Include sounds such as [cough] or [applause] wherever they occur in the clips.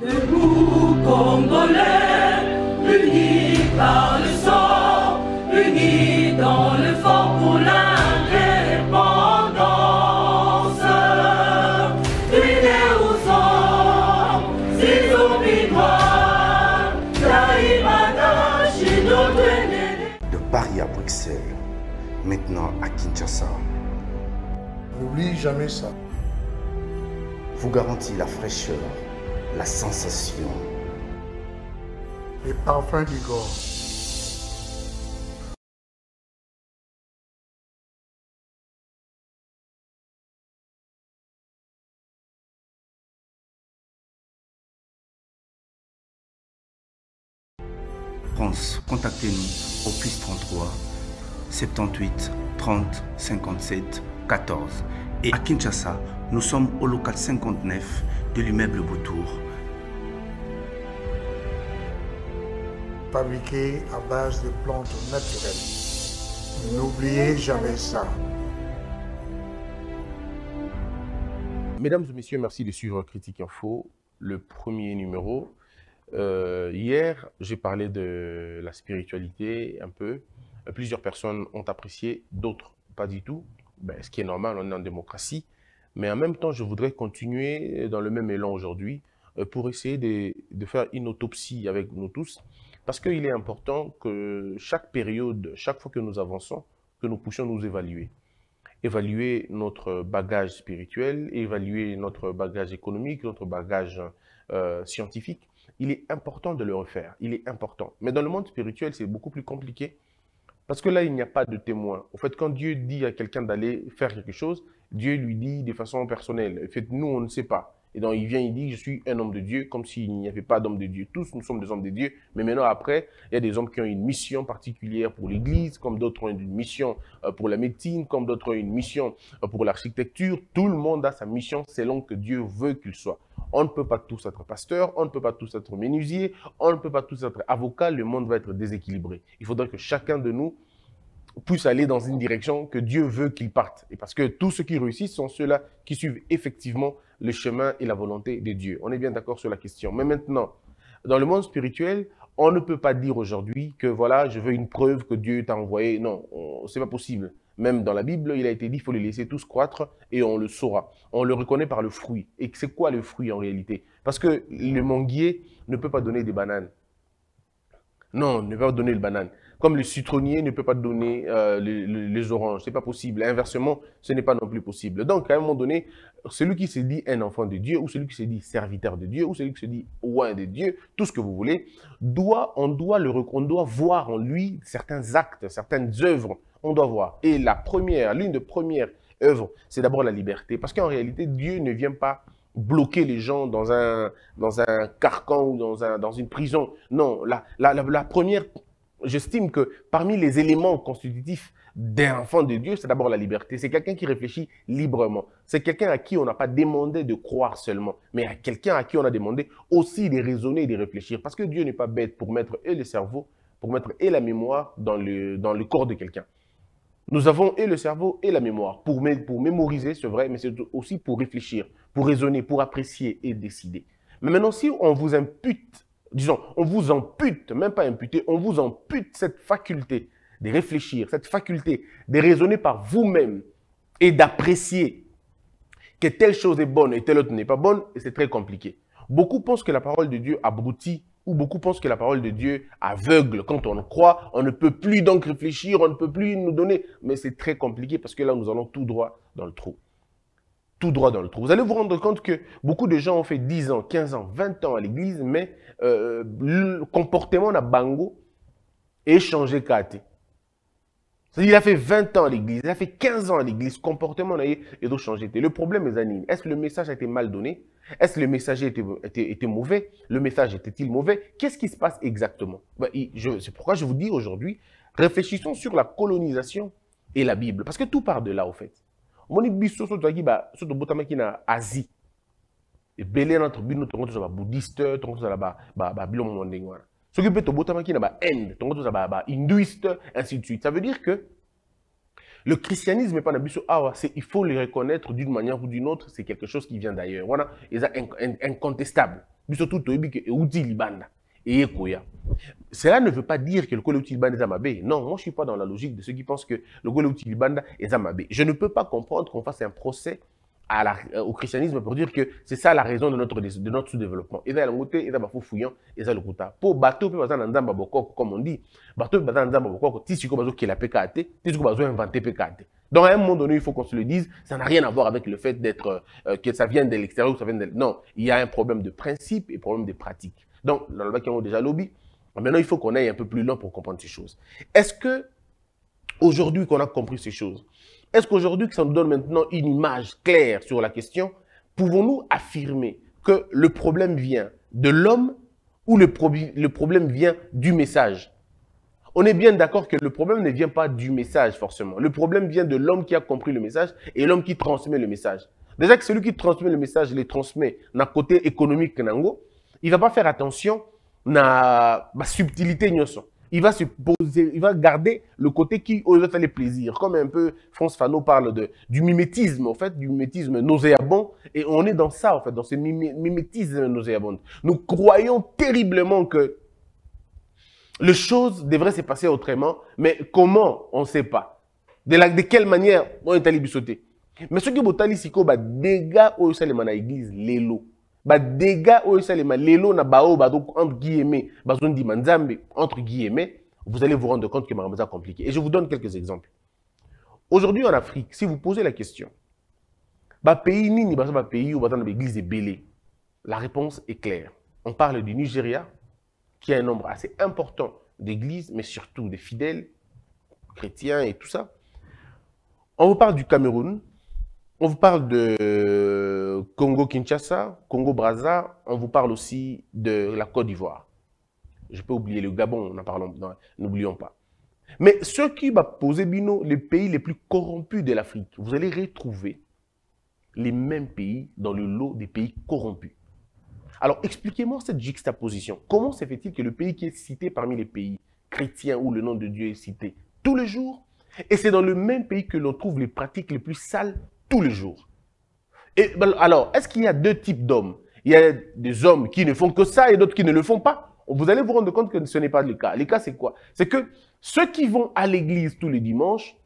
De vous Congolais, unis par le sang, unis dans le fort pour l'indépendance. Unis aux hommes, si moi, Taïmada, chez notre De Paris à Bruxelles, maintenant à Kinshasa. N'oublie jamais ça. Vous garantit la fraîcheur la sensation, les parfums du corps. France, contactez-nous au plus 33 78 30 57 14. Et à Kinshasa, nous sommes au local 59 de l'immeuble Boutour. fabriqués à base de plantes naturelles. N'oubliez jamais ça. Mesdames et messieurs, merci de suivre Critique Info, le premier numéro. Euh, hier, j'ai parlé de la spiritualité un peu. Euh, plusieurs personnes ont apprécié, d'autres pas du tout. Ben, ce qui est normal, on est en démocratie. Mais en même temps, je voudrais continuer dans le même élan aujourd'hui euh, pour essayer de, faire une autopsie avec nous tous parce qu'il est important que chaque période, chaque fois que nous avançons, que nous puissions nous évaluer. Évaluer notre bagage spirituel, évaluer notre bagage économique, notre bagage euh, scientifique. Il est important de le refaire, il est important. Mais dans le monde spirituel, c'est beaucoup plus compliqué parce que là, il n'y a pas de témoin. Au fait, quand Dieu dit à quelqu'un d'aller faire quelque chose, Dieu lui dit de façon personnelle. En fait, nous, on ne sait pas. Et donc, il vient, il dit, je suis un homme de Dieu, comme s'il n'y avait pas d'homme de Dieu. Tous, nous sommes des hommes de Dieu. Mais maintenant, après, il y a des hommes qui ont une mission particulière pour l'Église, comme d'autres ont une mission euh, pour la médecine, comme d'autres ont une mission euh, pour l'architecture. Tout le monde a sa mission selon que Dieu veut qu'il soit. On ne peut pas tous être pasteur, on ne peut pas tous être menuisier, on ne peut pas tous être avocat. Le monde va être déséquilibré. Il faudra que chacun de nous puissent aller dans une direction que Dieu veut qu'ils partent. Et parce que tous ceux qui réussissent sont ceux-là qui suivent effectivement le chemin et la volonté de Dieu. On est bien d'accord sur la question. Mais maintenant, dans le monde spirituel, on ne peut pas dire aujourd'hui que voilà, je veux une preuve que Dieu t'a envoyé. Non, c'est pas possible. Même dans la Bible, il a été dit, il faut les laisser tous croître et on le saura. On le reconnaît par le fruit. Et c'est quoi le fruit en réalité Parce que le manguier ne peut pas donner des bananes. Non, ne peut pas donner le banane. Comme le citronnier ne peut pas donner euh, les, oranges, c'est pas possible. Inversement, ce n'est pas non plus possible. Donc, à un moment donné, celui qui se dit un enfant de Dieu, ou celui qui se dit serviteur de Dieu, ou celui qui se dit oint de Dieu, tout ce que vous voulez, doit, on, doit le, on doit voir en lui certains actes, certaines œuvres. On doit voir. Et la première, l'une des premières œuvres, c'est d'abord la liberté. Parce qu'en réalité, Dieu ne vient pas bloquer les gens dans un, dans un carcan ou dans, un, dans une prison. Non, la, la, la première j'estime que parmi les éléments constitutifs d'un enfant de Dieu, c'est d'abord la liberté. C'est quelqu'un qui réfléchit librement. C'est quelqu'un à qui on n'a pas demandé de croire seulement, mais à quelqu'un à qui on a demandé aussi de raisonner et de réfléchir. Parce que Dieu n'est pas bête pour mettre et le cerveau, pour mettre et la mémoire dans le, dans le corps de quelqu'un. Nous avons et le cerveau et la mémoire pour, pour mémoriser, c'est vrai, mais c'est aussi pour réfléchir, pour raisonner, pour apprécier et décider. Mais maintenant, si on vous impute disons, on vous ampute, même pas imputé, on vous ampute cette faculté de réfléchir, cette faculté de raisonner par vous-même et d'apprécier que telle chose est bonne et telle autre n'est pas bonne, et c'est très compliqué. Beaucoup pensent que la parole de Dieu abrutit, ou beaucoup pensent que la parole de Dieu aveugle. Quand on croit, on ne peut plus donc réfléchir, on ne peut plus nous donner. Mais c'est très compliqué parce que là, nous allons tout droit dans le trou tout droit dans le trou. Vous allez vous rendre compte que beaucoup de gens ont fait 10 ans, 15 ans, 20 ans à l'église, mais euh, le comportement de bango est changé C'est-à-dire, il a fait 20 ans à l'église, il a fait 15 ans à l'église, comportement est changé. Le problème, mes amis, est-ce que le message a été mal donné Est-ce que le messager était, mauvais Le message était-il mauvais Qu'est-ce qui se passe exactement ben, C'est pourquoi je vous dis aujourd'hui, réfléchissons sur la colonisation et la Bible, parce que tout part de là, au fait omoni biso so tozalaki so tobotamaki na asie ebele na bino tongo ba ba tongo tozala babiloko moko ndenge wana soki mpe tobotamaki na bainde ba tozala bahinduiste ainsi de suite ça veut dire que le christianisme n'est pas dans ah, il faut le reconnaître d'une manière ou d'une autre, c'est quelque chose qui vient d'ailleurs. Voilà, c'est incontestable. to tu es outil libanda et Cela ne veut pas dire que le Utilibanda est Amabé. Non, moi je ne suis pas dans la logique de ceux qui pensent que le Utilibanda est Amabé. Je ne peux pas comprendre qu'on fasse un procès à la, euh, au christianisme pour dire que c'est ça la raison de notre, de notre sous-développement. Et la montée, et dans fouillant, et ça le kouta. Pour bateau, puis dans comme on dit, bateau, puis dans Nzamba Bokoko, tissu bazo a la PKT, tissu bazo inventé PKAT. Donc à un moment donné, il faut qu'on se le dise, ça n'a rien à voir avec le fait d'être, euh, euh, que ça vienne de l'extérieur ou ça vienne de Non, il y a un problème de principe et problème de pratique. Donc, la qui ont déjà lobby. Maintenant, il faut qu'on aille un peu plus loin pour comprendre ces choses. Est-ce que, aujourd'hui qu'on a compris ces choses, est-ce qu'aujourd'hui que ça nous donne maintenant une image claire sur la question, pouvons-nous affirmer que le problème vient de l'homme ou le, problème vient du message on est bien d'accord que le problème ne vient pas du message forcément. Le problème vient de l'homme qui a compris le message et l'homme qui transmet le message. Déjà que celui qui transmet le message, le les transmet d'un côté économique, nango, il va pas faire attention à la subtilité. Il va se poser, il va garder le côté qui aux autres plaisir. les Comme un peu France Fano parle de, du mimétisme, en fait, du mimétisme nauséabond. Et on est dans ça, en fait, dans ce mimétisme nauséabond. Nous croyons terriblement que les choses devraient se passer autrement, mais comment, on ne sait pas. De, de quelle manière on est allé sauter. Mais ce qui est ici, c'est dégâts au sein de l'église, lots na donc entre guillemets entre guillemets vous allez vous rendre compte que c'est compliqué et je vous donne quelques exemples aujourd'hui en afrique si vous posez la question pays nini pays bapays bah dans l'église est belé ?» la réponse est claire on parle du nigeria qui a un nombre assez important d'églises mais surtout de fidèles chrétiens et tout ça on vous parle du cameroun on vous parle de Congo-Kinshasa, Congo-Braza, on vous parle aussi de la Côte d'Ivoire. Je peux oublier le Gabon, en parle. n'oublions pas. Mais ceux qui va poser Bino, les pays les plus corrompus de l'Afrique, vous allez retrouver les mêmes pays dans le lot des pays corrompus. Alors expliquez-moi cette juxtaposition. Comment se fait-il que le pays qui est cité parmi les pays chrétiens où le nom de Dieu est cité tous les jours, et c'est dans le même pays que l'on trouve les pratiques les plus sales tous les jours. Et ben, alors, est-ce qu'il y a deux types d'hommes Il y a des hommes qui ne font que ça et d'autres qui ne le font pas. Vous allez vous rendre compte que ce n'est pas le cas. Le cas, c'est quoi C'est que ceux qui vont à l'église tous les dimanches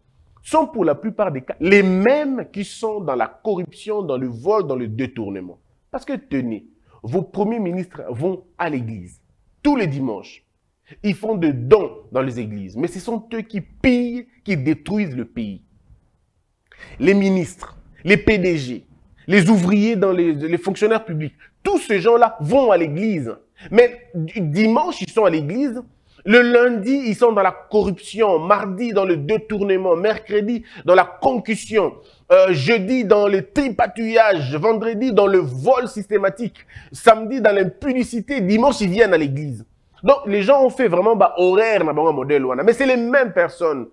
sont pour la plupart des cas les mêmes qui sont dans la corruption, dans le vol, dans le détournement. Parce que tenez, vos premiers ministres vont à l'église tous les dimanches. Ils font des dons dans les églises, mais ce sont eux qui pillent, qui détruisent le pays les ministres, les PDG, les ouvriers dans les, fonctionnaires publics, tous ces gens-là vont à l'église. Mais dimanche, ils sont à l'église. Le lundi, ils sont dans la corruption. Mardi, dans le détournement. Mercredi, dans la concussion. Euh, jeudi, dans le tripatouillage. Vendredi, dans le vol systématique. Samedi, dans l'impunicité. Dimanche, ils viennent à l'église. Donc, les gens ont fait vraiment bah, horaire, mais c'est les mêmes personnes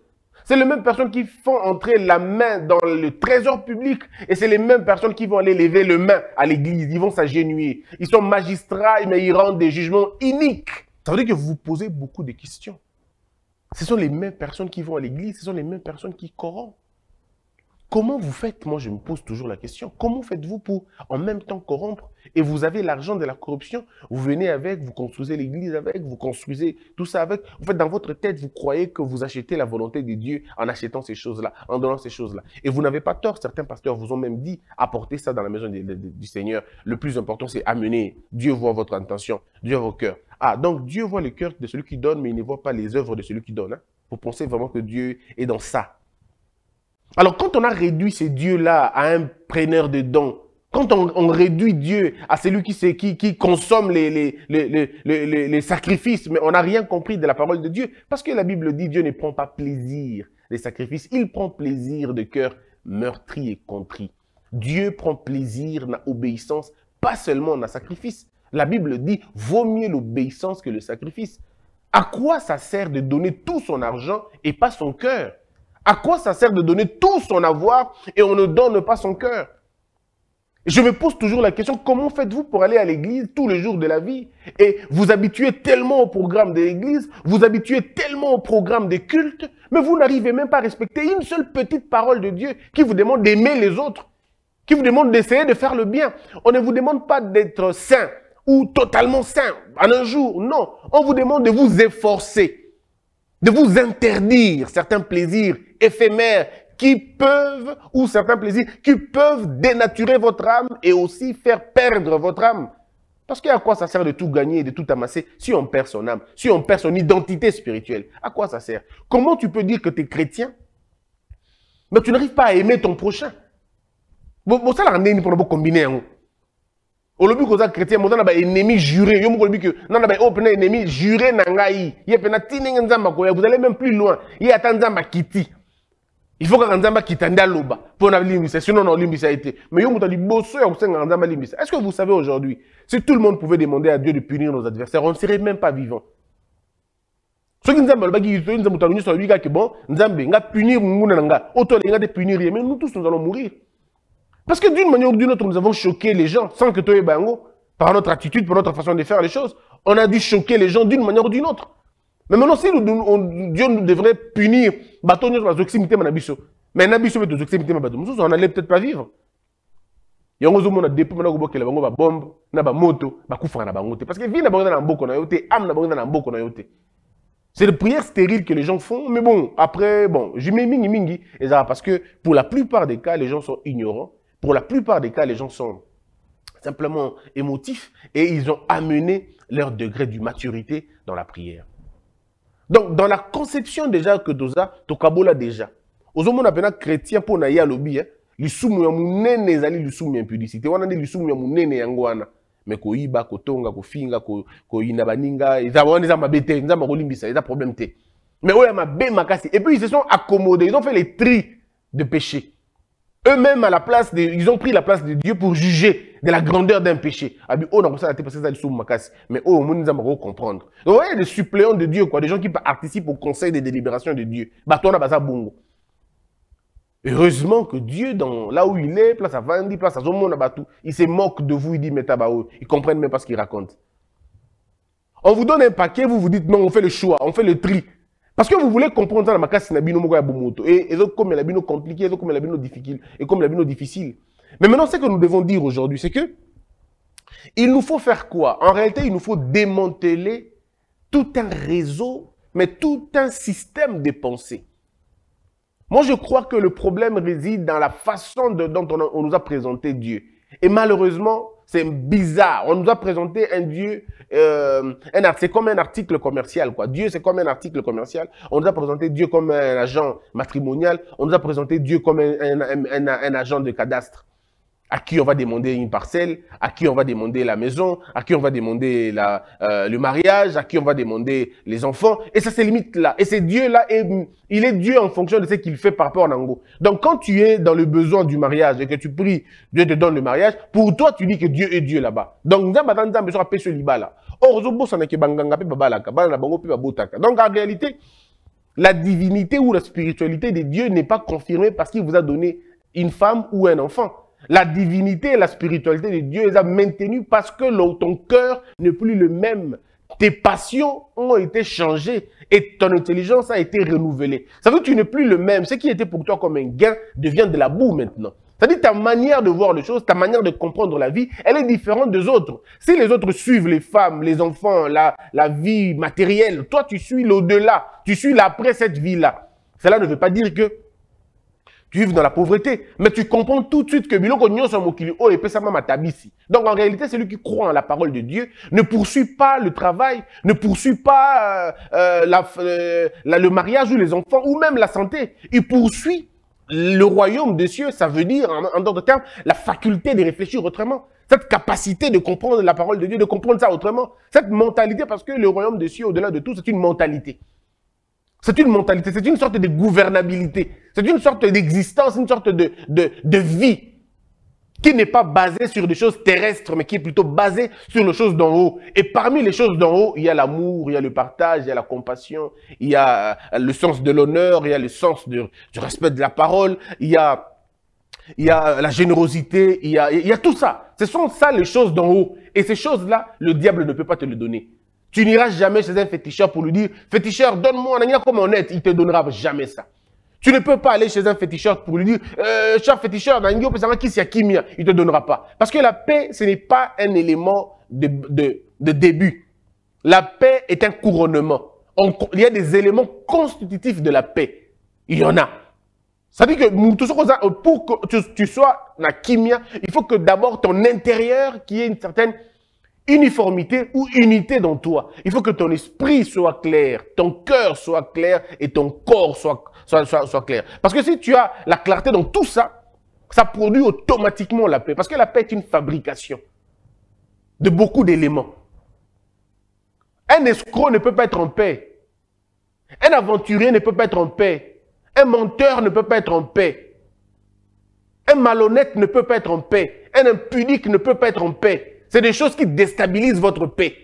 c'est les mêmes personnes qui font entrer la main dans le trésor public et c'est les mêmes personnes qui vont aller lever le main à l'église. Ils vont s'agenouiller. Ils sont magistrats, mais ils rendent des jugements iniques. Ça veut dire que vous posez beaucoup de questions. Ce sont les mêmes personnes qui vont à l'église, ce sont les mêmes personnes qui corrompent. Comment vous faites Moi, je me pose toujours la question. Comment faites-vous pour en même temps corrompre et vous avez l'argent de la corruption Vous venez avec, vous construisez l'église avec, vous construisez tout ça avec. Vous faites dans votre tête, vous croyez que vous achetez la volonté de Dieu en achetant ces choses-là, en donnant ces choses-là. Et vous n'avez pas tort. Certains pasteurs vous ont même dit apportez ça dans la maison du Seigneur. Le plus important, c'est amener. Dieu voit votre intention, Dieu voit vos cœurs. Ah, donc Dieu voit le cœur de celui qui donne, mais il ne voit pas les œuvres de celui qui donne. Hein. Vous pensez vraiment que Dieu est dans ça alors quand on a réduit ces dieux-là à un preneur de dons, quand on, réduit Dieu à celui qui, qui consomme les, sacrifices, mais on n'a rien compris de la parole de Dieu, parce que la Bible dit Dieu ne prend pas plaisir les sacrifices, il prend plaisir de cœur meurtri et contrit. Dieu prend plaisir dans l'obéissance, pas seulement dans sacrifice. La Bible dit, vaut mieux l'obéissance que le sacrifice. À quoi ça sert de donner tout son argent et pas son cœur à quoi ça sert de donner tout son avoir et on ne donne pas son cœur Je me pose toujours la question, comment faites-vous pour aller à l'église tous les jours de la vie et vous habituez tellement au programme de l'église, vous habituez tellement au programme des cultes, mais vous n'arrivez même pas à respecter une seule petite parole de Dieu qui vous demande d'aimer les autres, qui vous demande d'essayer de faire le bien. On ne vous demande pas d'être saint ou totalement saint en un jour, non. On vous demande de vous efforcer, de vous interdire certains plaisirs éphémères qui peuvent, ou certains plaisirs, qui peuvent dénaturer votre âme et aussi faire perdre votre âme. Parce que à quoi ça sert de tout gagner et de tout amasser si on perd son âme, si on perd son identité spirituelle À quoi ça sert Comment tu peux dire que tu es chrétien, mais tu n'arrives pas à aimer ton prochain Bon, ça, pour combiner. on est chrétien moza vous ennemi juré un oh, ennemi juré vous allez même plus loin un ennemi il faut que nzambe akitandi aloba pour na alimbisa sinon na olimbisa a été. mais yo qui bosso ya kusenga Nzamba est ce que vous savez aujourd'hui si tout le monde pouvait demander à dieu de punir nos adversaires on ne serait même pas vivant Ce nzambe nous nzambe moto nous so alobi que bon nzambe nga punir monguna punir mais nous tous nous allons mourir parce que d'une manière ou d'une autre nous avons choqué les gens sans que toi, bango par notre attitude par notre façon de faire les choses on a dû choquer les gens d'une manière ou d'une autre mais maintenant si dieu nous devrait punir bato nyonso bazokisi mitema na biso mais na biso mpe tozokisi on allait peut-être pas vivre yango ozomona depuis mpona kobokela bango bombe na moto ba bakufaka na bango te parce que vie na bango na mboko na yote te na bango na mboko na yote c'est le prière stérile que les gens font mais bon après bon mets mingi mingi ça parce que pour la plupart des cas les gens sont ignorants pour la plupart des cas les gens sont simplement émotifs et ils ont amené leur degré de maturité dans la prière donc, dans la conception déjà que doza, kabola déjà. ozomona bena chrétien mpo na ye alobi e lisumu ya monene ezali lisumu ya impudicité wana nde lisumu ya monene yango wana me koyiba kotonga kofinga ils baninga eza wana eza mabe te nzambe akolimbisa eza problème te mais ma ya ma makasi et puis ils se sont accommodés ils ont fait les tri de péché eux-mêmes à la place de, ils ont pris la place de dieu pour juger de la grandeur d'un péché. Ah, oh ça parce que ça sous Mais oh moins nous avons comprendre. Vous voyez des suppléants de Dieu quoi, des gens qui participent au conseil de délibération de Dieu. Bah toi bongo. Heureusement que Dieu, dans, là où il est, place à Vandi, place à Zomon, bah, il se moque de vous, il dit, mais tabao, oh, ils comprennent même pas ce qu'il raconte. On vous donne un paquet, vous vous dites, non, on fait le choix, on fait le tri. Parce que vous voulez comprendre ça, la c'est la bino, mogo, et bomoto. Et, et comme la bino compliqué, et comme la bino difficile, et comme la bino difficile. Mais maintenant, ce que nous devons dire aujourd'hui, c'est que il nous faut faire quoi En réalité, il nous faut démanteler tout un réseau, mais tout un système de pensée. Moi, je crois que le problème réside dans la façon dont on, nous a présenté Dieu. Et malheureusement, c'est bizarre. On nous a présenté un Dieu, euh, c'est comme un article commercial, quoi. Dieu, c'est comme un article commercial. On nous a présenté Dieu comme un agent matrimonial. On nous a présenté Dieu comme un agent de cadastre à qui on va demander une parcelle, à qui on va demander la maison, à qui on va demander euh, le mariage, à qui on va demander les enfants. Et ça, c'est limite là. Et c'est Dieu là, il est Dieu en fonction de ce qu'il fait par rapport à Nango. Donc, quand tu es dans le besoin du mariage et que tu pries, Dieu te donne le mariage, pour toi, tu dis que Dieu est Dieu là-bas. Donc, donc, en réalité, la divinité ou la spiritualité de Dieu n'est pas confirmée parce qu'il vous a donné une femme ou un enfant. La divinité et la spiritualité de Dieu les a maintenues parce que ton cœur n'est plus le même. Tes passions ont été changées et ton intelligence a été renouvelée. Ça veut dire que tu n'es plus le même. Ce qui était pour toi comme un gain devient de la boue maintenant. Ça veut dire ta manière de voir les choses, ta manière de comprendre la vie, elle est différente des autres. Si les autres suivent les femmes, les enfants, la, la vie matérielle, toi tu suis l'au-delà, tu suis l'après cette vie-là. Cela ne veut pas dire que tu vis dans la pauvreté. Mais tu comprends tout de suite que Donc en réalité, celui qui croit en la parole de Dieu ne poursuit pas le travail, ne poursuit pas euh, euh, euh, le mariage ou les enfants ou même la santé. Il poursuit le royaume des cieux, ça veut dire, en d'autres termes, la faculté de réfléchir autrement. Cette capacité de comprendre la parole de Dieu, de comprendre ça autrement. Cette mentalité, parce que le royaume des cieux, au-delà de tout, c'est une mentalité. C'est une mentalité, c'est une sorte de gouvernabilité, c'est une sorte d'existence, une sorte de, de, de vie qui n'est pas basée sur des choses terrestres, mais qui est plutôt basée sur les choses d'en haut. Et parmi les choses d'en haut, il y a l'amour, il y a le partage, il y a la compassion, il y a euh, le sens de l'honneur, il y a le sens du, respect de la parole, il y a il y a euh, la générosité, il y a, il y a tout ça. Ce sont ça les choses d'en haut. Et ces choses-là, le diable ne peut pas te les donner. Tu n'iras jamais chez un féticheur pour lui dire, féticheur, donne-moi un comme honnête. Il ne te donnera jamais ça. Tu ne peux pas aller chez un féticheur pour lui dire, euh, cher féticheur, il ne te donnera pas. Parce que la paix, ce n'est pas un élément de, de, de, début. La paix est un couronnement. il y a des éléments constitutifs de la paix. Il y en a. Ça veut dire que pour que tu, sois la kimia, il faut que d'abord ton intérieur, qui ait une certaine uniformité ou unité dans toi. Il faut que ton esprit soit clair, ton cœur soit clair et ton corps soit, soit, clair. Parce que si tu as la clarté dans tout ça, ça produit automatiquement la paix. Parce que la paix est une fabrication de beaucoup d'éléments. Un escroc ne peut pas être en paix. Un aventurier ne peut pas être en paix. Un menteur ne peut pas être en paix. Un malhonnête ne peut pas être en paix. Un impudique ne peut pas être en paix. C'est des choses qui déstabilisent votre paix.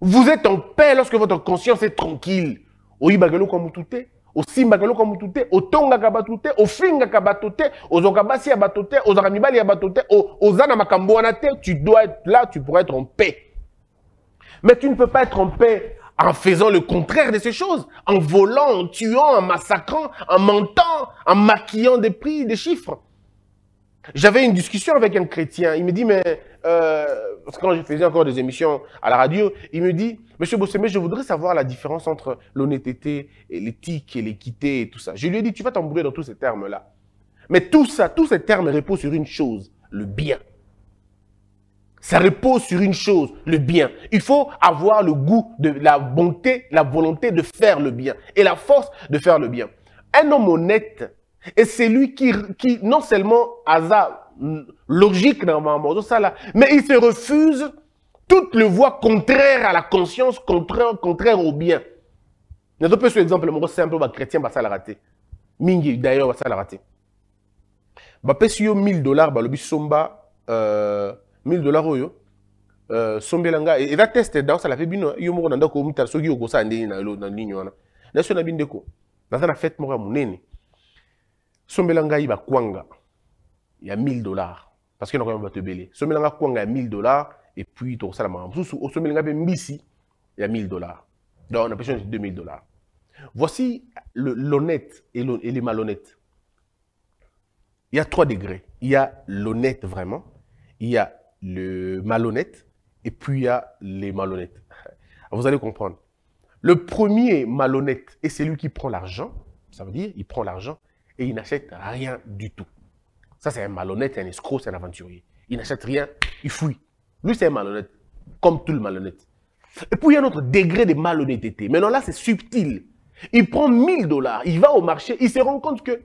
Vous êtes en paix lorsque votre conscience est tranquille. Au Au Au Tu dois être là, tu pourras être en paix. Mais tu ne peux pas être en paix en faisant le contraire de ces choses, en volant, en tuant, en massacrant, en mentant, en maquillant des prix, des chiffres. J'avais une discussion avec un chrétien. Il me dit, mais euh, parce que quand je faisais encore des émissions à la radio, il me dit, Monsieur Bossemé, je voudrais savoir la différence entre l'honnêteté, et l'éthique et l'équité et tout ça. Je lui ai dit, tu vas t'embrouiller dans tous ces termes-là. Mais tout ça, tous ces termes reposent sur une chose, le bien. Ça repose sur une chose, le bien. Il faut avoir le goût de la bonté, la volonté de faire le bien et la force de faire le bien. Un homme honnête et c'est lui qui, qui, non seulement hasard, logique normalement, ça là, mais il se refuse toutes les voies contraires à la conscience, contraires, contraire au bien. Nous avons sur exemple, mon simple, le chrétien, va bah, ça la rater. Mingi, d'ailleurs, va bah, ça la rater. Bah, pèse 1000 dollars, bah, le bis somba, euh, 1000 dollars, oh, yo. Euh, sombelanga, et va tester Donc ça, la fait bien, hein. yo, moro, nanda, ko, muta, sogi, yo, go, ça, ndé, na, lo, na, ligne, wana. Nation, na, bindeko. Dans ça, la fête, mora, mounene sombela il y ya 1000 dollars parce que te te ebele sombela ngai kwanga ya 1000 dollars et puis sala makambo mosusu osombeli ngai il y a 1000 dollars donc de 2000 dollars voici l'honnête et, les malhonnêtes il y a trois degrés. Il y a l'honnête vraiment, il y a le malhonnête, et puis il y a les malhonnêtes. [laughs] Vous allez comprendre. Le premier malhonnête est celui qui prend l'argent, ça veut dire il prend l'argent, et il n'achète rien du tout. Ça, c'est un malhonnête, un escroc, c'est un aventurier. Il n'achète rien, il fuit. Lui, c'est un malhonnête, comme tout le malhonnête. Et puis, il y a un autre degré de malhonnêteté. Maintenant, là, c'est subtil. Il prend 1000 dollars, il va au marché, il se rend compte que.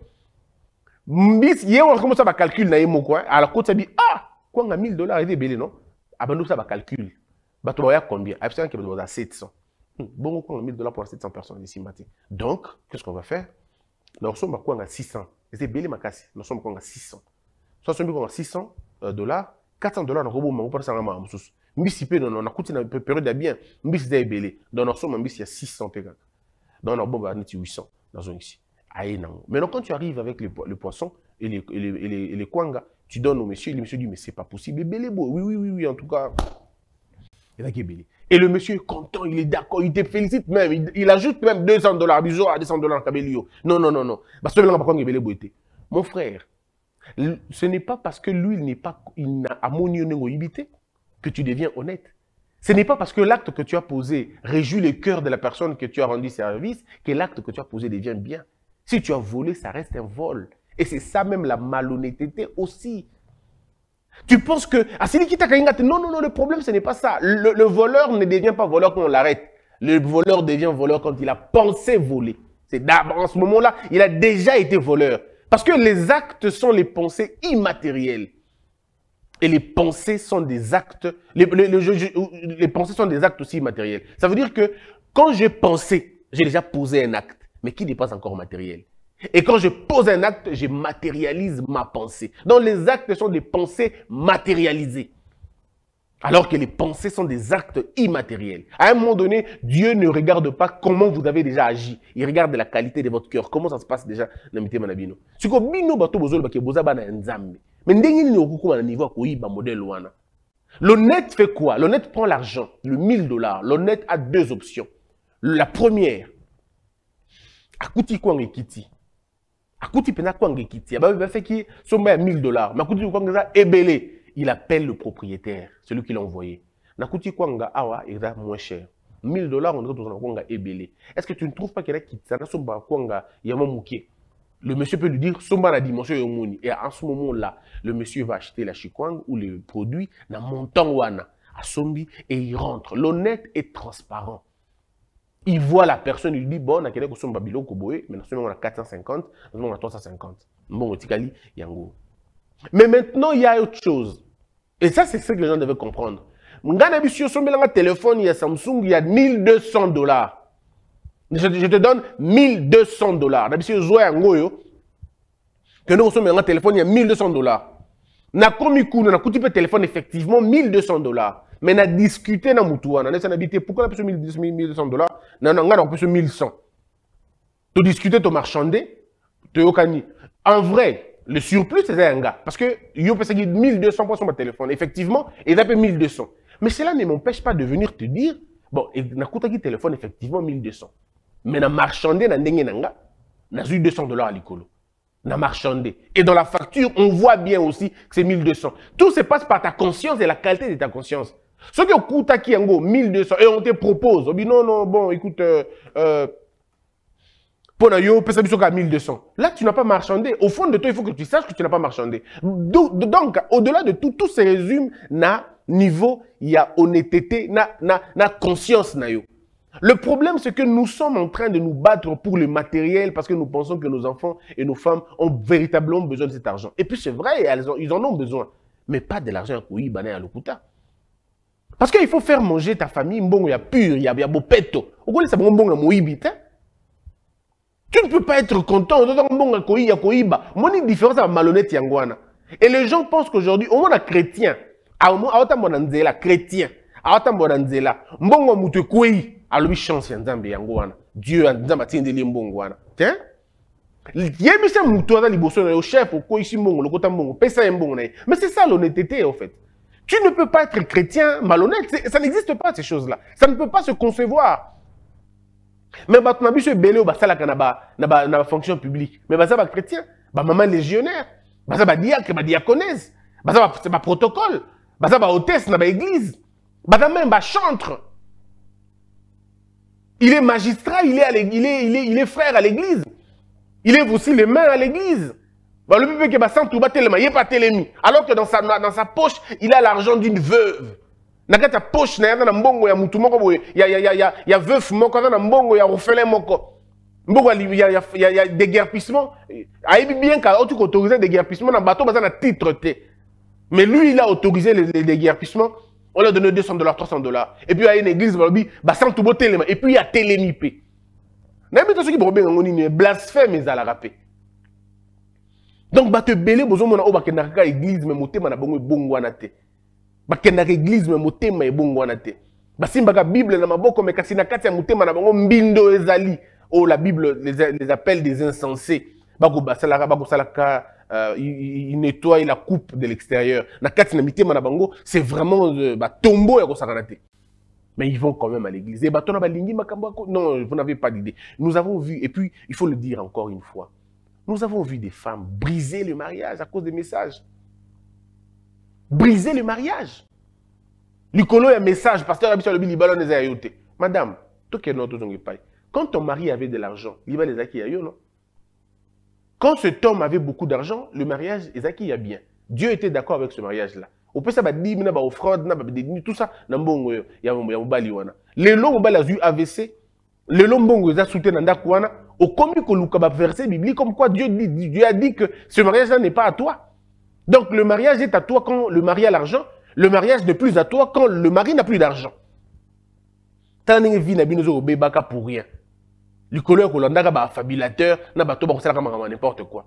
il y On commence à calculer, alors quand ça dit, ah, quand on a 1000 dollars, il est belé, non ah, ben, nous ça va calculer. Bah, tu vas combien un ah, qui va 700. Bon, on a 1000 dollars pour 700 personnes ici matin. Donc, qu'est-ce qu'on va faire nakosomba euh, a 600 hein. C'est eza ebele makasi nakosomba kwanga 600 so asombi a 600 dollars, 400 dollars dollar à ngo mpo nasanga mama mosusu mbisi mpe nono nakuti na periode ya bien mbisi eza ebele donc nakosomba mbisi à 600 mpe kaka donc nakobomba neti 800 ici. aye nango maintenant quand tu arrives avec le, poisson et les, et, les, et, les, et tu donnes au monsieur le monsieur dit mais c'est pas possible ebele oui oui oui oui en tout cas et le monsieur est content, il est d'accord, il te félicite même, il, ajoute même 200 dollars, bisous à 200 dollars, Non, non, non, non. Mon frère, ce n'est pas parce que lui, il n'est pas, il n'a que tu deviens honnête. Ce n'est pas parce que l'acte que tu as posé réjouit le cœur de la personne que tu as rendu service que l'acte que tu as posé devient bien. Si tu as volé, ça reste un vol. Et c'est ça même la malhonnêteté aussi. Tu penses que... Ah, non, non, non, le problème, ce n'est pas ça. Le, voleur ne devient pas voleur quand on l'arrête. Le voleur devient voleur quand il a pensé voler. C'est en ce moment-là, il a déjà été voleur. Parce que les actes sont les pensées immatérielles. Et les pensées sont des actes... Les, pensées sont des actes aussi immatériels. Ça veut dire que quand j'ai pensé, j'ai déjà posé un acte, mais qui n'est pas encore matériel. Et quand je pose un acte, je matérialise ma pensée. Donc les actes sont des pensées matérialisées. Alors que les pensées sont des actes immatériels. À un moment donné, Dieu ne regarde pas comment vous avez déjà agi. Il regarde la qualité de votre cœur. Comment ça se passe déjà dans le bato Mais ni L'honnête fait quoi L'honnête prend l'argent, le 1000 dollars. L'honnête a deux options. La première, akuti kwang ekiti akuti pena kwangekiti ababefeki somba ya 1000 dollars makuti kwangeza ebelé il appelle le propriétaire celui qui l'a envoyé nakuti kwanga awa a moins cher 1000 dollars on doit kwanga ebelé est-ce que tu ne trouves pas qu'il y a kitana somba kwanga yama muke le monsieur peut lui dire somba la dimension yomoni et en ce moment là le monsieur va acheter la chikwang ou le produit na montant wana sombi et il rentre l'honnête est transparent il voit la personne, il dit bon, on a quelqu'un qui Babylone, Koboé, mais on a 450, on a 350. Bon, Tikali, Yango. Mais maintenant, il y a autre chose. Et ça, c'est ce que les gens devaient comprendre. si tu as un téléphone il y a Samsung il y a 1200 dollars. Je, te donne 1200 dollars. D'habitude, tu vois yango yo que nous a un téléphone il y a 1200 dollars. Na a un na téléphone effectivement 1200 dollars mais na discuté dans mutuana hein. wana on na bi pourquoi na 1200 dollars na nga na plus 1100 to discuter to marchander okani. en vrai le surplus c'est un gars parce que yo pensais 1200 pour sur téléphone effectivement et d'après 1200 mais cela ne m'empêche pas de venir te dire bon et na ki téléphone effectivement 1200 mais na marchandé na ndenge nanga na 200 dollars à l'écolo na marchandé. Et dans la facture, on voit bien aussi que c'est 1200. Tout se passe par ta conscience et la qualité de ta conscience. Ce qui coûte qui en 1200 et on te propose, on dit non, non, bon, écoute, euh, peut Ponayo, à 1200. Là, tu n'as pas marchandé. Au fond de toi, il faut que tu saches que tu n'as pas marchandé. Donc, au-delà de tout, tout se résume à niveau, il y a honnêteté, na, na, na conscience, na yo. Le problème, c'est que nous sommes en train de nous battre pour le matériel parce que nous pensons que nos enfants et nos femmes ont véritablement besoin de cet argent. Et puis, c'est vrai, ils en ont besoin. Mais pas de l'argent à bané à Lokuta. Parce qu'il faut faire manger ta famille, y a pur, ya, bon bopeto. Tu ne peux pas être content, Il y a koiba. différence à malhonnête Et les gens pensent qu'aujourd'hui, au moins chrétien, au moins, à la chrétien, à mbongo à lui chance Zambie yangwana. Dieu un Zambie mbongo wana. Tiens? Yebisa moutou à au Mais c'est ça l'honnêteté, en fait. Tu ne peux pas être chrétien malhonnête. Ça n'existe pas, ces choses-là. Ça ne peut pas se concevoir. Mais bah, tu as vu ce belé au basala dans bah, la fonction publique. Mais bah, ça va bah, chrétien, bah, maman légionnaire, bah, ça va bah, diacre, bah, diaconèse, bah, ça va protocole, bah, ça va hôtesse dans l'église, bah, ça même bah, chantre. Il est magistrat, il est, à il il est, il est frère à l'église. Il est aussi les mains à l'église. Bah qui balobi mpe ke il telema ye pas atelemi alors que dans sa, dans sa poche il a l'argent d'une veuve na kati ya poche na ye aza na mbongo ya motu moko boye ya, ya, ya, ya, ya veuf moko aza na mbongo ya a moko mbongo a ya, ya, ya déguerpissement ayebi bien ka oti koautorize déguerpissement na bato ça na titre te mais lui il a autorisé les, les déguerpissements on lui a donné 200 dollars 300 dollars et puis a une église balobi basantuba otelema et puis il atelemi mpe nayebi te soki bokobengango nini blasphème la mpe donc te bato mon, bozomona oyo bakendaka kaka église me motema na bango ebongwana te bakendaka église me motema ebongwana te Bah bible na maboko me kasi na kati ya motema na bango mbindo ezali Oh la bible les, les appelle des insensés bakobasalaka bakosalaka euh, il nettoie la coupe de l'extérieur na kati na mitema na bango c'est vraiment euh, tombeau, ya kosakana te mais ils vont quand même à l'église et bato na balingi makambo non vous n'avez pas d'idée nous avons vu et puis il faut le dire encore une fois nous avons vu des femmes briser le mariage à cause des messages. Briser le mariage. L'icolo est un message, pasteur le Lobi, Libalon les Madame, quand ton mari avait de l'argent, a les acquis non Quand cet homme avait beaucoup d'argent, le mariage, est acquis bien. Dieu était d'accord avec ce mariage-là. Au peut ça va dire, na au offrande, na ba tout ça, il y a ya mbali Les longs ont a AVC, le mbongo eza sute na ndako wana okomi koluka verset biblique comme quoi dieu, dit, dieu a dit que ce mariage là n'est pas à toi donc le mariage est à toi quand le mari a l'argent le mariage n'est plus à toi quand le mari n'a plus d'argent Tant ndenge vie na bino ezokobebaka pour rien likolo ya kolandaka baafabilateur na bato bakosalaka makambo n'importe quoi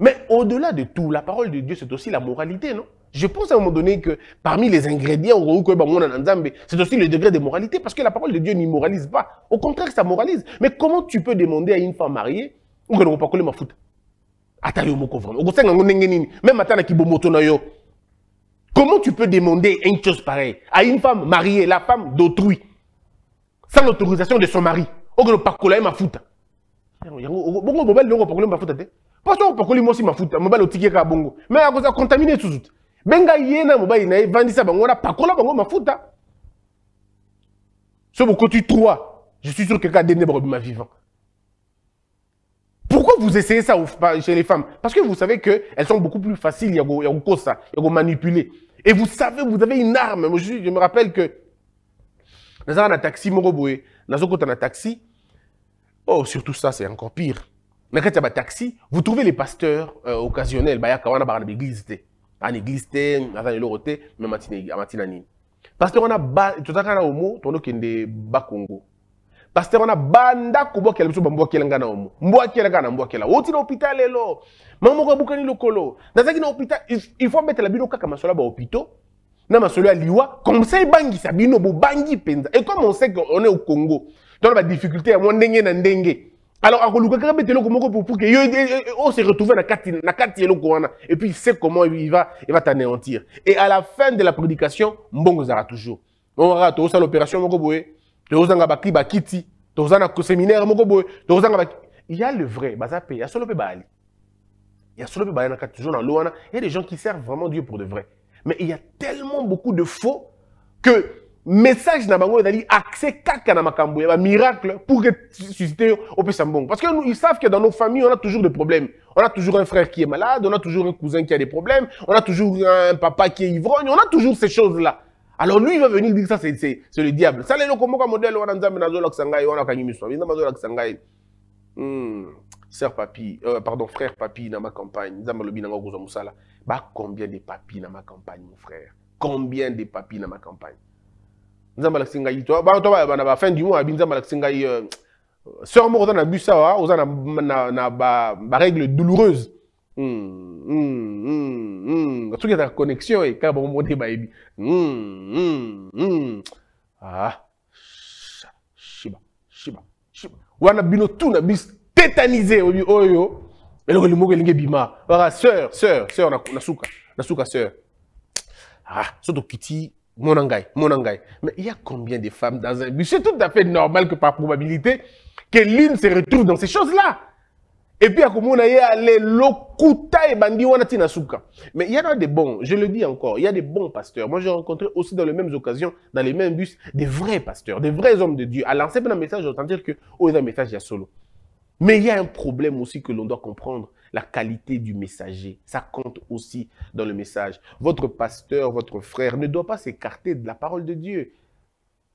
mais au-delà de tout la parole de dieu c'est aussi la moralité non je pense à un moment donné que parmi les ingrédients, c'est aussi le degré de moralité, parce que la parole de Dieu n'immoralise pas. Au contraire, ça moralise. Mais comment tu peux demander à une femme mariée, pas coller ma Comment tu peux demander une chose pareille à une femme mariée, la femme d'autrui, sans l'autorisation de son mari Comment ne pas coller ma foot Parce que je femme pas ma foot, je ne mais à cause de contaminer tout benga yena na mobali na ye vandisa bango wana pakola bango mafuta beaucoup bokoti trois, je suis sûr que c'est dende bakobima vivant pourquoi vous essayez ça chez les femmes parce que vous savez que elles sont beaucoup plus faciles ya kokosa ya manipuler. et vous savez vous avez une arme Moi, je, me rappelle que nazala un taxi moko boye nazokota na taxi oh surtout ça c'est encore pire na kati un taxi, vous trouvez les pasteurs euh, occasionnels bayaka y'a kawana na baeglise l'église. en église te aza lelo te me amati na nini paster wana tozalaka na omo tondokende bakongo paster wana bandako bwakela biso bambo akela ngai omo mbo akela kaka mbo akela outi na hôpital lelo mama moko abukani lokolo nazalaki na hôpital il faut abetela bino kaka masolo ya bahôpitau na masolo ya liwa comme ça ebangisa bino bobangi mpenza et comme on sait qu'on est au congo tona badifficulté ya mwa ndenge na ndenge alors en ka bete moko pour que on se retrouve dans la carte et puis il sait comment il va il va t'anéantir et à la fin de la prédication mbongo a toujours on aura toujours l'opération, opération moko boye to zanga ba kiba kiti to séminaire moko boye il y a le vrai bah, Il y solo pe bali ya solo y a toujours dans l'eau hein. il y a des gens qui servent vraiment Dieu pour de vrai mais il y a tellement beaucoup de faux que message na bango dit accès kaka na makambo ya miracle pour que susciter opesa parce que nous, ils savent que dans nos familles on a toujours des problèmes on a toujours un frère qui est malade on a toujours un cousin qui a des problèmes on a toujours un papa qui est ivrogne on a toujours ces choses là alors lui il va venir dire que ça c'est c'est le diable ça modèle hmm. sœur papi euh, pardon frère papi dans ma campagne combien de papi dans ma campagne mon frère combien de papi dans ma campagne nzambe bah, bah, euh, hein, ba to ba na fin du mois sœur douloureuse hmm, hmm, hmm, as ta connexion Hmm. Hmm. Hmm. Ah. shiba shiba shiba wana bino bis tétanisé oyo mot limoko bima sœur sœur sœur na souka sœur ah so kiti. Monangai, Monangai. Mais il y a combien de femmes dans un bus C'est tout à fait normal que par probabilité, que l'une se retrouve dans ces choses-là. Et puis, il y a et wanatina souka. Mais il y a des bons, je le dis encore, il y a des bons pasteurs. Moi, j'ai rencontré aussi dans les mêmes occasions, dans les mêmes bus, des vrais pasteurs, des vrais hommes de Dieu. À lancer un message, j'entends dire que, oh, il y a un message, il y a solo. Mais il y a un problème aussi que l'on doit comprendre la qualité du messager. Ça compte aussi dans le message. Votre pasteur, votre frère ne doit pas s'écarter de la parole de Dieu.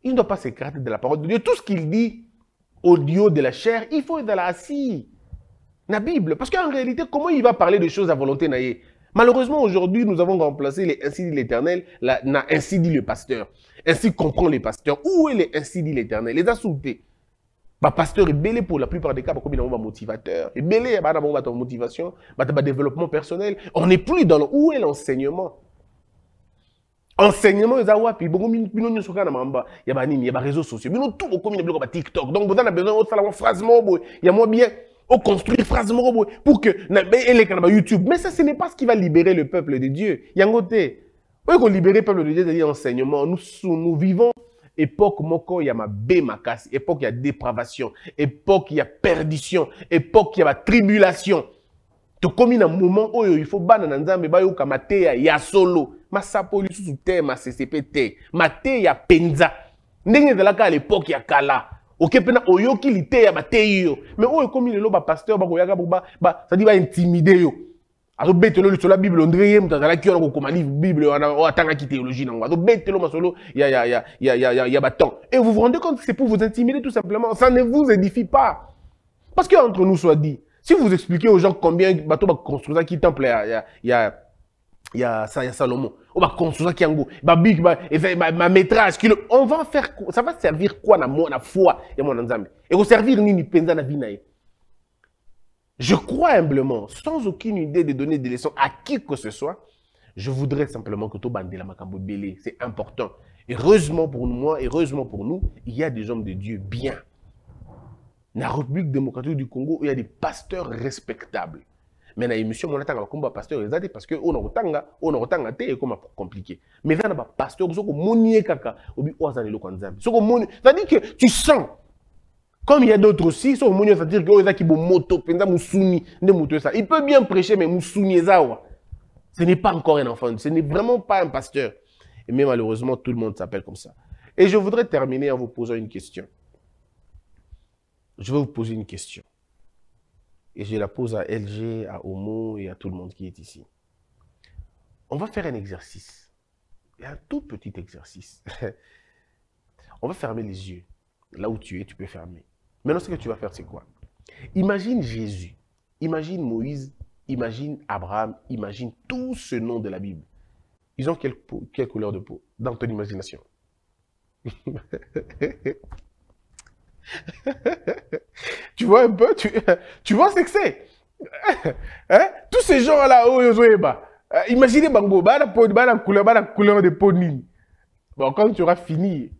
Il ne doit pas s'écarter de la parole de Dieu. Tout ce qu'il dit au dieu de la chair, il faut être la assis. La Bible. Parce qu'en réalité, comment il va parler de choses à volonté, Naïe Malheureusement, aujourd'hui, nous avons remplacé les ainsi dit l'éternel, n'a ainsi dit le pasteur. Ainsi comprend les pasteurs. Où est les ainsi dit l'éternel Les a bah, pasteur est belé pour la plupart des cas, beaucoup il est motivateur. Et belé, bah, d'abord, motivation, bah, le développement personnel. On n'est plus dans où est l'enseignement? enseignement a wapi bino il y a mamba y social ya réseaux sociaux tout tu monde, na biloko ba tiktok donc vous avez besoin faire mwa phrase il y a moi bien construire phrase mobile pour que les na YouTube. mais ça ce n'est pas ce qui va libérer le peuple de dieu Il y a un côté. oui qu'on libère le peuple de dieu ezali enseignement nous, nous vivons époque moko ya ma makasi époque ya dépravation époque ya perdition époque ya ba tribulation komi na moment oyo il faut bana me ba yo mateya ya solo sapoli lisusu te ma ma te ya penza. ndenge ka à l'époque ya kala oke pena oyoki ya te yo me oyo ekomi lelo bapasteur ba ça dit ba intimider yo azobetela sur la bible ondire ye moto azalaki wana kokoma livre bible wana oyo atangaki théologie nango azobetela masolo ya, ya, ya, ya, ya, ya, ya batan et vous vous rendez compte c'est pour vous intimider tout simplement ça ne vous édifie pas parce que entre nous soit dit si vous expliquez aux gens combien bato qui temple ya, ya, ya, ya, ya salomon on ben, ma bakonstruisaki ma babiki ma kilo on va faire ça va servir quoi na, na foi et Et mwana servir ni ni mpenza na vi na ye je crois humblement, sans aucune idée de donner des leçons à qui que ce soit, je voudrais simplement que la Makambo belé, c'est important. Heureusement pour moi, heureusement pour nous, il y a des hommes de Dieu bien. Dans la République démocratique du Congo, il y a des pasteurs respectables. Mais dans l'émission, on attend comme pasteur ezate parce que on a on a rotanga te et comme compliqué. Mais dans pasteur, pasteur, soko monier kaka, obi oazane un kanzambi. Soko c'est-à-dire que tu sens comme il y a d'autres aussi, dire qui moto ça. Il peut bien prêcher mais Ce n'est pas encore un enfant, ce n'est vraiment pas un pasteur. Et mais malheureusement tout le monde s'appelle comme ça. Et je voudrais terminer en vous posant une question. Je vais vous poser une question. Et je la pose à LG, à Homo et à tout le monde qui est ici. On va faire un exercice. Un tout petit exercice. [laughs] On va fermer les yeux. Là où tu es, tu peux fermer. Maintenant, ce que tu vas faire, c'est quoi Imagine Jésus, imagine Moïse, imagine Abraham, imagine tout ce nom de la Bible. Ils ont quelle, quelle couleur de peau dans ton imagination [laughs] Tu vois un peu, tu, vois ce que c'est [laughs] hein? Tous ces gens-là, oh, bah. euh, imaginez Bango, bah, bah, la couleur, de peau Bon, quand tu auras fini,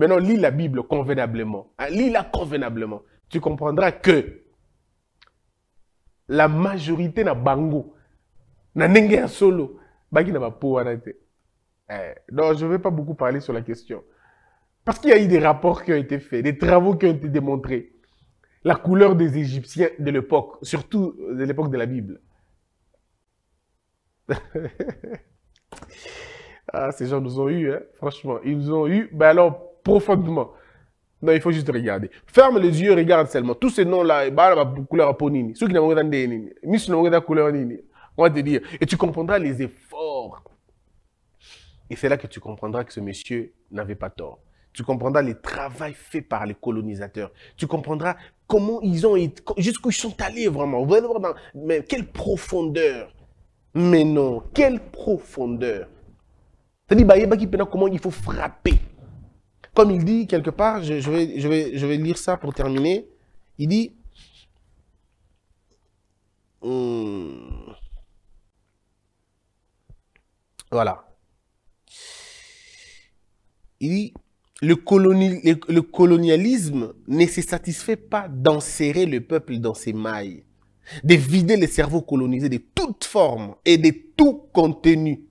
Maintenant, lis la Bible convenablement. Ah, lis-la convenablement. Tu comprendras que la majorité na bango, na un solo, bagi na eh, Non, je ne vais pas beaucoup parler sur la question. Parce qu'il y a eu des rapports qui ont été faits, des travaux qui ont été démontrés. La couleur des Égyptiens de l'époque, surtout de l'époque de la Bible. [laughs] ah, ces gens nous ont eu, hein, franchement. Ils nous ont eu. Ben alors, profondément. Non, il faut juste regarder. Ferme les yeux, regarde seulement. Tous ces noms-là, couleur ponini. Ceux qui n'ont pas de Miss n'ont pas couleur nini. On va te dire. Et tu comprendras les efforts. Et c'est là que tu comprendras que ce monsieur n'avait pas tort. Tu comprendras les travail faits par les colonisateurs. Tu comprendras comment ils ont été, jusqu'où ils sont allés vraiment. Vous allez voir dans, quelle profondeur. Mais non, quelle profondeur. C'est-à-dire, bah, comment il faut frapper. Comme il dit quelque part, je, vais, je, vais, je vais lire ça pour terminer. Il dit... Hmm. voilà. Il dit, le, colonialisme ne se satisfait pas d'enserrer le peuple dans ses mailles, de vider les cerveaux colonisés de toute forme et de tout contenu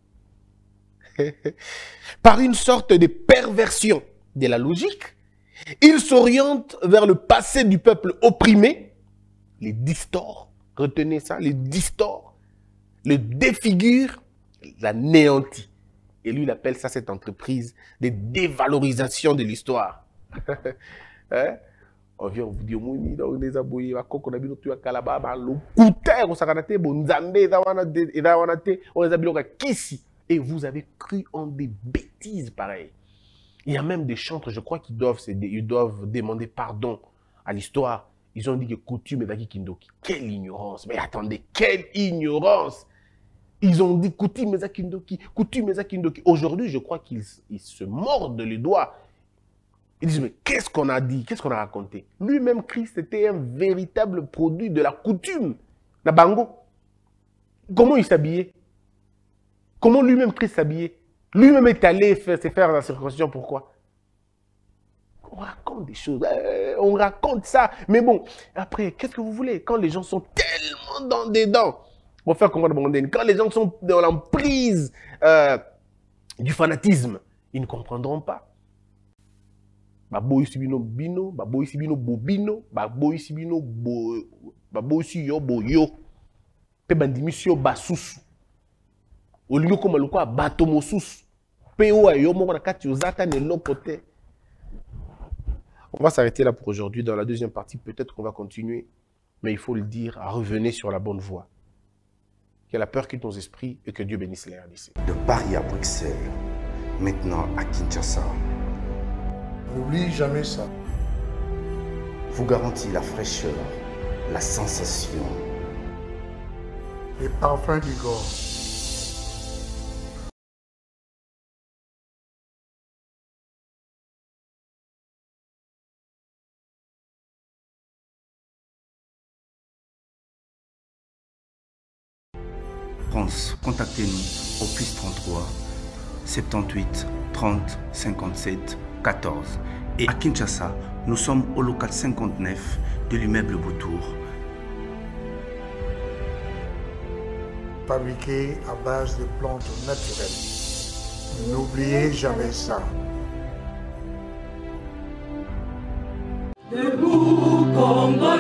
[laughs] par une sorte de perversion de la logique. Il s'oriente vers le passé du peuple opprimé, les distors retenez ça, les distors, le défigure, néantie Et lui, il appelle ça cette entreprise de dévalorisation de l'histoire. et Et vous avez cru en des bêtises pareilles. Il y a même des chantres, je crois, qui doivent, ils doivent demander pardon à l'histoire. Ils ont dit que Coutume et Kindoki. Quelle ignorance Mais attendez, quelle ignorance Ils ont dit Coutume et Kindoki, Coutume et Kindoki. Aujourd'hui, je crois qu'ils se mordent les doigts. Ils disent, mais qu'est-ce qu'on a dit Qu'est-ce qu'on a raconté Lui-même, Christ était un véritable produit de la coutume. La bango. Comment il s'habillait Comment lui-même Christ s'habillait lui-même est allé faire, se faire la circoncision. Pourquoi On raconte des choses. Euh, on raconte ça. Mais bon, après, qu'est-ce que vous voulez Quand les gens sont tellement dans des dents, on fait faire comprendre Quand les gens sont dans l'emprise euh, du fanatisme, ils ne comprendront pas. Baboy Sibino Bino, Baboy Sibino Bobino, babo Sibino Bo, Baboy Yo Boyo, Pe Bandimisio Basusu. On va s'arrêter là pour aujourd'hui. Dans la deuxième partie, peut-être qu'on va continuer, mais il faut le dire, à revenir sur la bonne voie. Que la peur quitte nos esprits et que Dieu bénisse les RDC. De Paris à Bruxelles, maintenant à Kinshasa. N'oublie jamais ça. Vous garantit la fraîcheur, la sensation. Les parfums du corps. contactez-nous au plus 33 78 30 57 14. Et à Kinshasa, nous sommes au local 59 de l'immeuble Boutour. Fabriqué à base de plantes naturelles. N'oubliez jamais ça. Debout, Congolais,